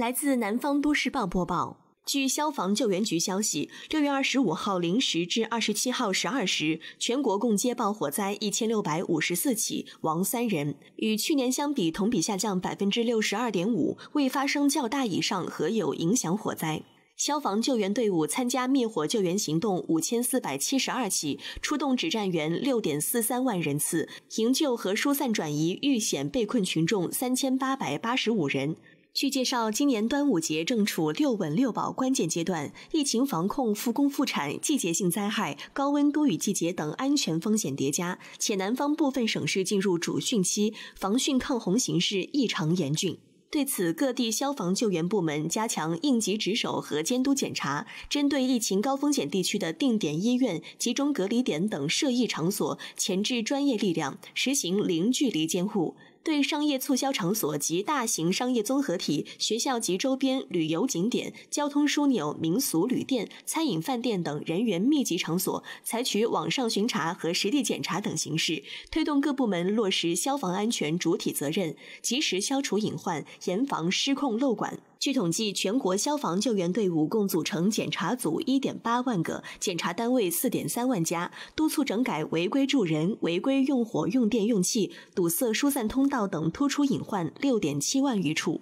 来自南方都市报播报。据消防救援局消息，六月二十五号零时至二十七号十二时，全国共接报火灾一千六百五十四起，亡三人，与去年相比同比下降百分之六十二点五，未发生较大以上和有影响火灾。消防救援队伍参加灭火救援行动五千四百七十二起，出动指战员六点四三万人次，营救和疏散转移遇险被困群众三千八百八十五人。据介绍，今年端午节正处“六稳六保”关键阶段，疫情防控、复工复产、季节性灾害、高温多雨季节等安全风险叠加，且南方部分省市进入主汛期，防汛抗洪形势异常严峻。对此，各地消防救援部门加强应急值守和监督检查，针对疫情高风险地区的定点医院、集中隔离点等涉疫场所，前置专业力量，实行零距离监护。对商业促销场所及大型商业综合体、学校及周边旅游景点、交通枢纽、民俗旅店、餐饮饭店等人员密集场所，采取网上巡查和实地检查等形式，推动各部门落实消防安全主体责任，及时消除隐患，严防失控漏管。据统计，全国消防救援队伍共组成检查组1.8万个，检查单位4.3万家，督促整改违规住人、违规用火、用电、用气、堵塞疏散通道等突出隐患6.7万余处。